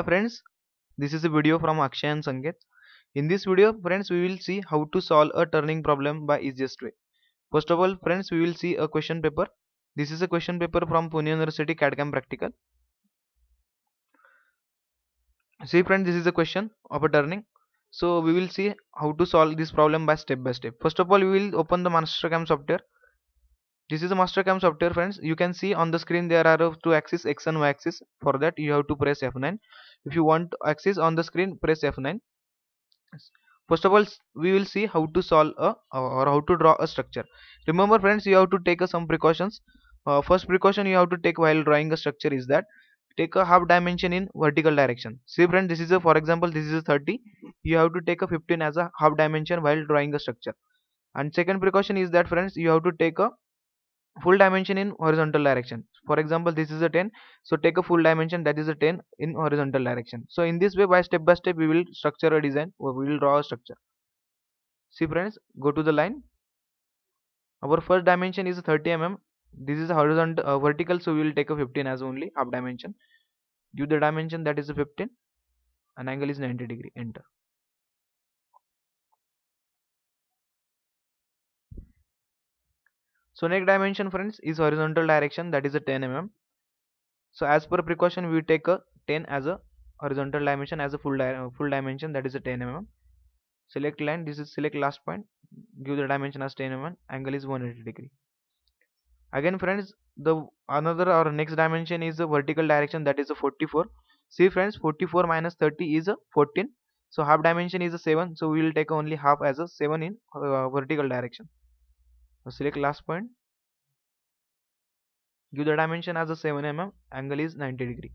Hi friends, this is a video from Akshay and Sanket. In this video friends we will see how to solve a turning problem by easiest way. First of all friends we will see a question paper. This is a question paper from Pune University CADCAM practical. See friends this is a question of a turning. So we will see how to solve this problem by step by step. First of all we will open the MasterCam software this is a mastercam software friends you can see on the screen there are two axes x and y axis for that you have to press f9 if you want axis on the screen press f9 first of all we will see how to solve a or how to draw a structure remember friends you have to take uh, some precautions uh, first precaution you have to take while drawing a structure is that take a half dimension in vertical direction see friend this is a for example this is a 30 you have to take a 15 as a half dimension while drawing a structure and second precaution is that friends you have to take a full dimension in horizontal direction for example this is a 10 so take a full dimension that is a 10 in horizontal direction so in this way by step by step we will structure a design or we will draw a structure see friends go to the line our first dimension is 30 mm this is horizontal uh, vertical so we will take a 15 as only half dimension give the dimension that is a 15 an angle is 90 degree enter so next dimension friends is horizontal direction that is a 10 mm so as per precaution we take a 10 as a horizontal dimension as a full di uh, full dimension that is a 10 mm select line this is select last point give the dimension as 10 mm angle is 180 degree again friends the another or next dimension is the vertical direction that is a 44 see friends 44 minus 30 is a 14 so half dimension is a 7 so we will take only half as a 7 in uh, vertical direction now select last point give the dimension as a 7 mm angle is 90 degree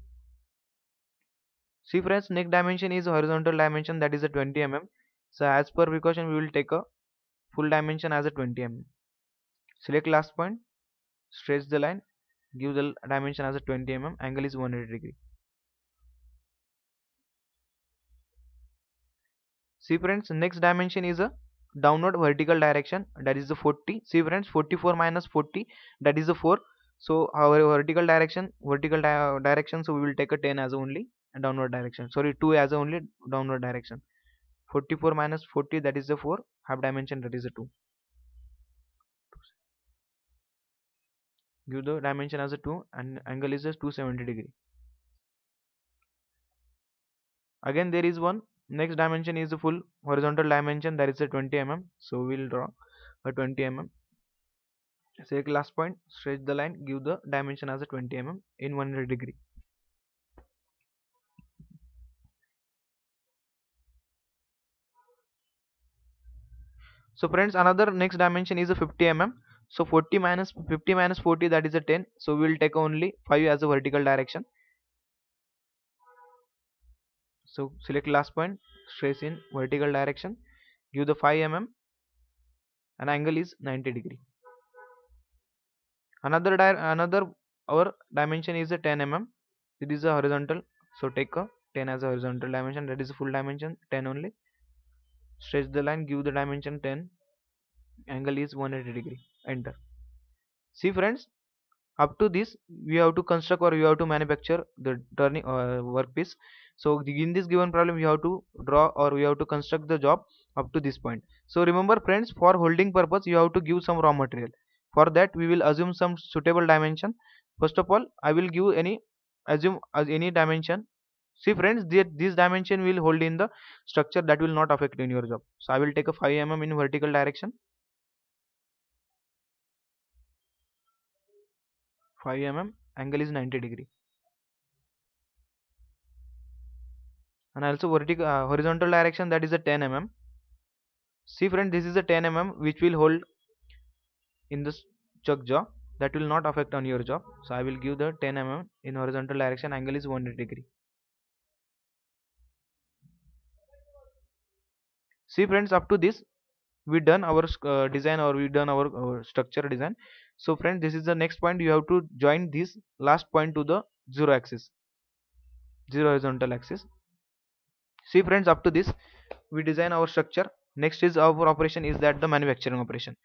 see friends next dimension is horizontal dimension that is a 20 mm so as per precaution we will take a full dimension as a 20 mm select last point stretch the line give the dimension as a 20 mm angle is 180 degree see friends next dimension is a downward vertical direction that is the 40 see friends 44 minus 40 that is the 4 so our vertical direction vertical di direction so we will take a 10 as only downward direction sorry 2 as only downward direction 44 minus 40 that is the 4 half dimension that is the 2 give the dimension as a 2 and angle is just 270 degree again there is one next dimension is the full horizontal dimension that is a 20 mm so we'll draw a 20 mm say last point stretch the line give the dimension as a 20 mm in 100 degree so friends another next dimension is a 50 mm so 40 minus 50 minus 40 that is a 10 so we'll take only 5 as a vertical direction so select last point stress in vertical direction give the 5 mm and angle is 90 degree another another our dimension is a 10 mm it is a horizontal so take a 10 as a horizontal dimension that is full dimension 10 only stretch the line give the dimension 10 angle is 180 degree enter see friends up to this we have to construct or we have to manufacture the turning uh, workpiece so in this given problem you have to draw or you have to construct the job up to this point so remember friends for holding purpose you have to give some raw material for that we will assume some suitable dimension first of all i will give any assume as any dimension see friends this dimension will hold in the structure that will not affect in your job so i will take a 5 mm in vertical direction 5 mm angle is 90 degree and also vertical uh, horizontal direction that is a 10 mm see friend this is a 10 mm which will hold in this chuck jaw that will not affect on your job so i will give the 10 mm in horizontal direction angle is 100 degree see friends up to this we done our uh, design or we done our, our structure design so friends this is the next point you have to join this last point to the zero axis zero horizontal axis see friends up to this we design our structure next is our operation is that the manufacturing operation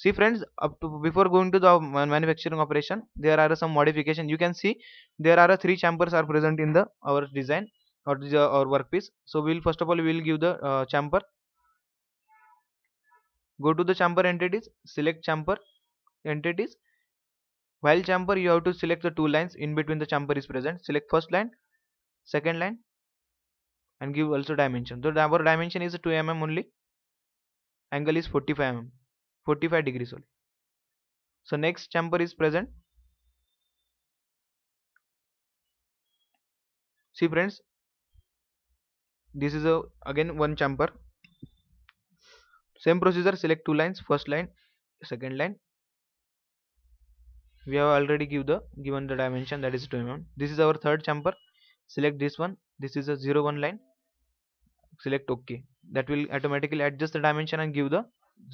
see friends up to before going to the manufacturing operation there are some modification you can see there are three chambers are present in the our design or the our workpiece so we'll first of all we'll give the uh, chamber go to the chamber entities select chamber entities while chamber you have to select the two lines in between the chamber is present select first line second line and give also dimension the our dimension is 2 mm only angle is 45 mm 45 degrees only so next chamber is present see friends this is a again one chamber same procedure select two lines first line second line we have already give the given the dimension that is 2 mm this is our third chamber select this one this is a 0 1 line select ok that will automatically adjust the dimension and give the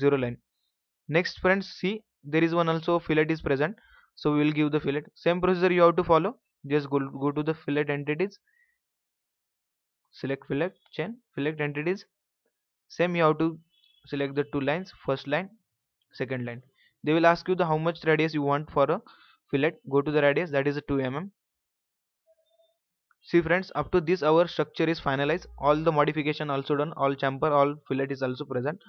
0 line next friends see there is one also fillet is present so we will give the fillet same procedure you have to follow just go, go to the fillet entities select fillet chain fillet entities same you have to select the two lines first line second line they will ask you the how much radius you want for a fillet go to the radius that is a 2 mm see friends up to this our structure is finalized all the modification also done all chamfer all fillet is also present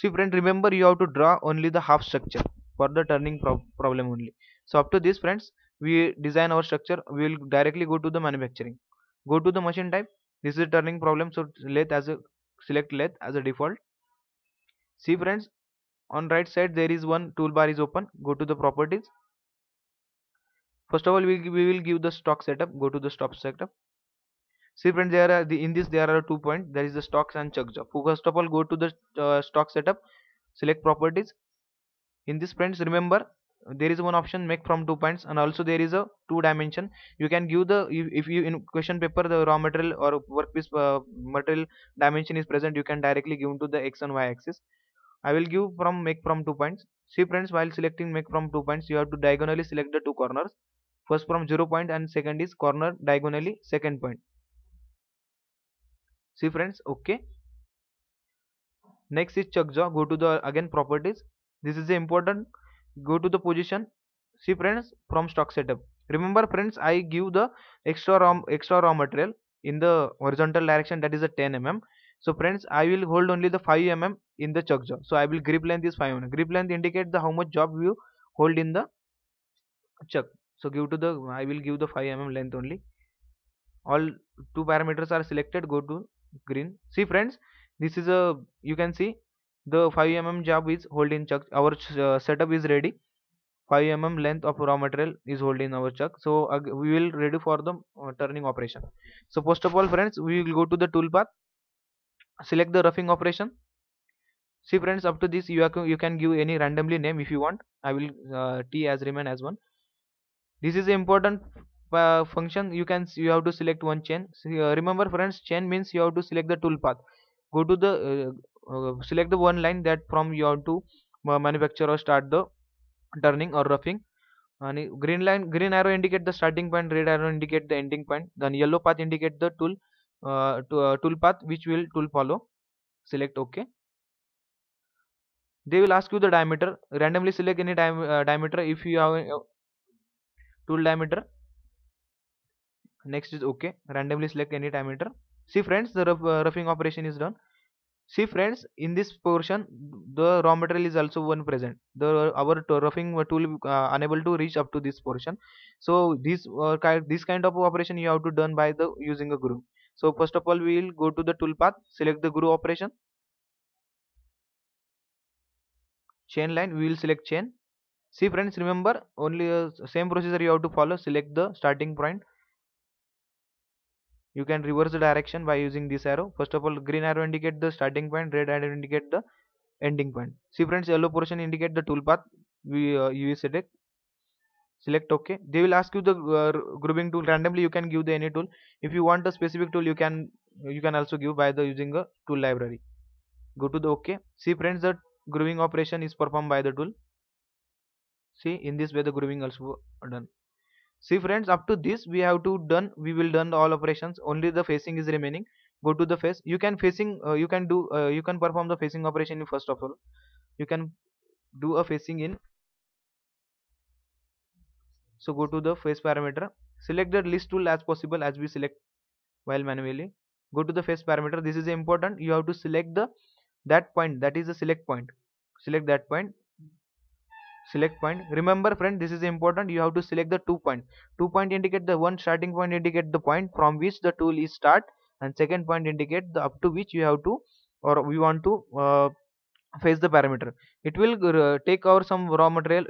see friend remember you have to draw only the half structure for the turning problem only so up to this friends we design our structure we will directly go to the manufacturing go to the machine type this is a turning problem so lathe as a select lathe as a default see friends on right side there is one toolbar is open go to the properties first of all we, we will give the stock setup go to the stock setup see friends there are the in this there are two points. there is the stocks and chug job first of all go to the uh, stock setup select properties in this friends remember there is one option make from two points and also there is a two dimension you can give the if, if you in question paper the raw material or workpiece uh, material dimension is present you can directly give to the x and y axis i will give from make from two points see friends while selecting make from two points you have to diagonally select the two corners first from 0 point and second is corner diagonally second point see friends okay next is chuck jaw go to the again properties this is the important go to the position see friends from stock setup remember friends i give the extra raw extra raw material in the horizontal direction that is a 10 mm so friends i will hold only the 5 mm in the chuck jaw so i will grip length is 5 mm grip length indicate the how much job you hold in the chuck so give to the I will give the 5 mm length only all two parameters are selected go to green see friends this is a you can see the 5 mm job is holding chuck our uh, setup is ready 5 mm length of raw material is holding our chuck so uh, we will ready for the uh, turning operation so first of all friends we will go to the toolpath select the roughing operation see friends up to this you, are, you can give any randomly name if you want i will uh, t as remain as one this is important uh, function you can you have to select one chain so, uh, remember friends chain means you have to select the toolpath go to the uh, uh, select the one line that from you have to manufacture or start the turning or roughing आणि uh, green line green arrow indicate the starting point red arrow indicate the ending point then yellow path indicate the tool tool path which will tool follow. Select OK. they will ask you the diameter randomly select any uh, diameter if you have tool diameter next is ok randomly select any diameter see friends the rough, uh, roughing operation is done see friends in this portion the raw material is also one present the our roughing tool uh, unable to reach up to this portion so this uh, kind this kind of operation you have to done by the using a groove so first of all we will go to the tool path. select the groove operation chain line we will select chain see friends remember only uh, same procedure you have to follow select the starting point you can reverse the direction by using this arrow first of all green arrow indicate the starting point red arrow indicate the ending point see friends yellow portion indicate the toolpath we uh, select select ok they will ask you the uh, grouping tool randomly you can give the any tool if you want a specific tool you can you can also give by the using a tool library go to the ok see friends the grouping operation is performed by the tool see in this way the grooving also done see friends up to this we have to done we will done all operations only the facing is remaining go to the face you can facing uh, you can do uh, you can perform the facing operation in first of all you can do a facing in so go to the face parameter select the list tool as possible as we select while manually go to the face parameter this is important you have to select the that point that is the select point select that point select point remember friend this is important you have to select the two point two point indicate the one starting point indicate the point from which the tool is start and second point indicate the up to which you have to or we want to uh, face the parameter it will uh, take our some raw material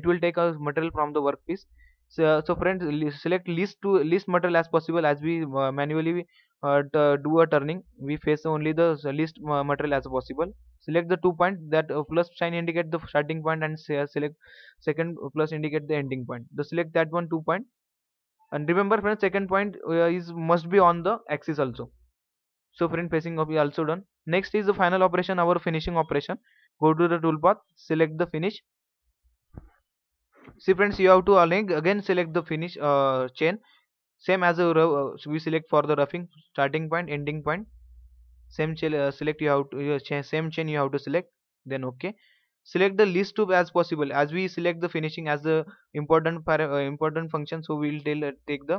it will take our material from the workpiece so, so friends select least to least material as possible as we uh, manually uh, do a turning we face only the least uh, material as possible select the two points that uh, plus sign indicate the starting point and say, uh, select second uh, plus indicate the ending point the select that one two point and remember friend second point uh, is must be on the axis also so friend facing also done next is the final operation our finishing operation go to the path. select the finish see friends you have to again select the finish uh, chain same as uh, we select for the roughing starting point ending point same chain uh, select you have to uh, same chain you have to select then okay select the least tube as possible as we select the finishing as the important uh, important function so we will uh, take the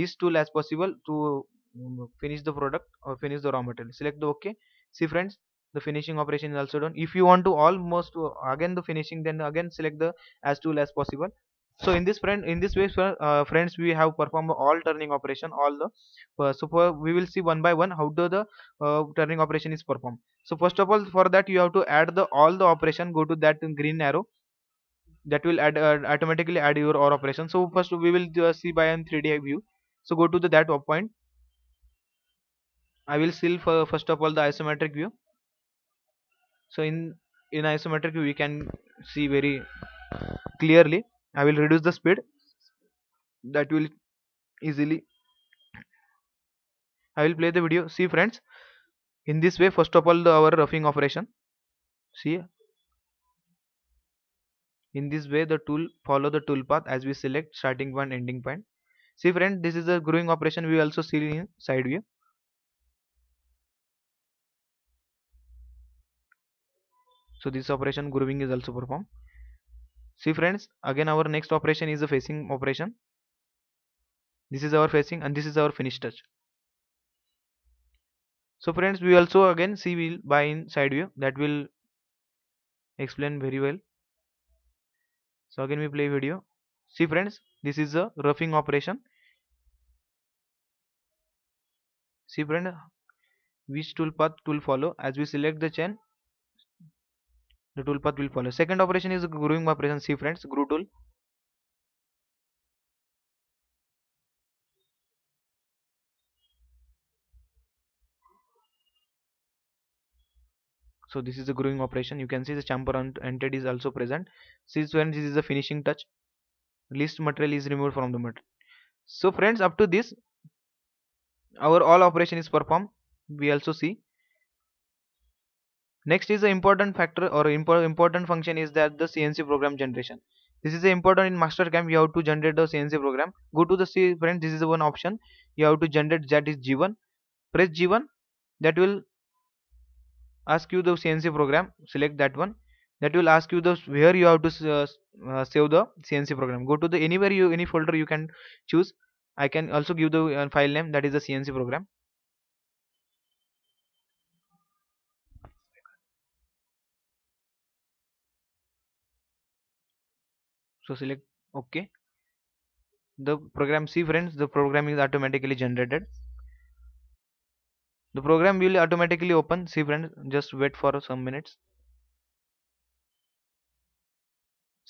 least tool as possible to mm, finish the product or finish the raw material select the okay see friends the finishing operation is also done if you want to almost uh, again the finishing then again select the as tool as possible so in this friend in this way uh, friends we have performed all turning operation all the uh, so for, we will see one by one how do the uh, turning operation is performed so first of all for that you have to add the all the operation go to that green arrow that will add uh, automatically add your or operation so first we will uh, see by in 3d view so go to the that point i will see for uh, first of all the isometric view so in in isometric view we can see very clearly I will reduce the speed that will easily I will play the video see friends in this way first of all the, our roughing operation see in this way the tool follow the tool path as we select starting point ending point see friend this is a growing operation we also see in side view so this operation grooving is also performed see friends again our next operation is the facing operation this is our facing and this is our finish touch so friends we also again see will by in side view that will explain very well so again we play video see friends this is a roughing operation see friend which tool path tool follow as we select the chain the tool path will follow second operation is grooving operation see friends grow tool so this is the grooving operation you can see the chamfer entered is also present since when this is the finishing touch Least material is removed from the material so friends up to this our all operation is performed we also see next is the important factor or impo important function is that the cnc program generation this is important in mastercam you have to generate the cnc program go to the c friend this is one option you have to generate that is g1 press g1 that will ask you the cnc program select that one that will ask you the where you have to uh, uh, save the cnc program go to the anywhere you any folder you can choose i can also give the uh, file name that is the cnc program so select ok the program see friends the program is automatically generated the program will automatically open see friends just wait for some minutes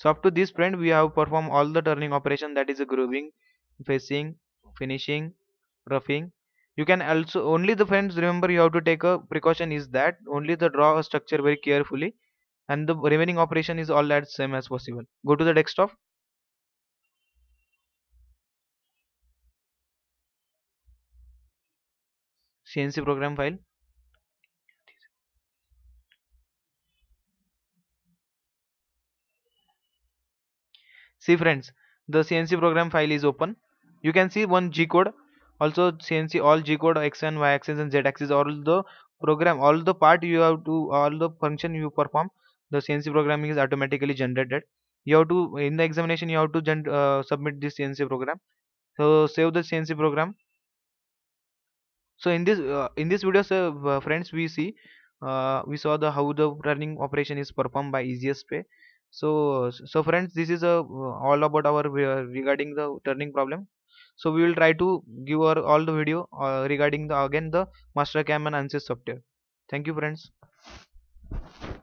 so up to this friend, we have performed all the turning operation that is grooving facing finishing roughing you can also only the friends remember you have to take a precaution is that only the draw a structure very carefully and the remaining operation is all as same as possible go to the desktop cnc program file see friends the cnc program file is open you can see one g code also cnc all g code x and y axis and z axis all the program all the part you have to all the function you perform the CNC programming is automatically generated you have to in the examination you have to uh, submit this CNC program so save the CNC program so in this uh, in this video sir, uh, friends we see uh, we saw the how the running operation is performed by easiest pay so so friends this is a uh, all about our uh, regarding the turning problem so we will try to give our all the video regarding the again the mastercam and ansys software thank you friends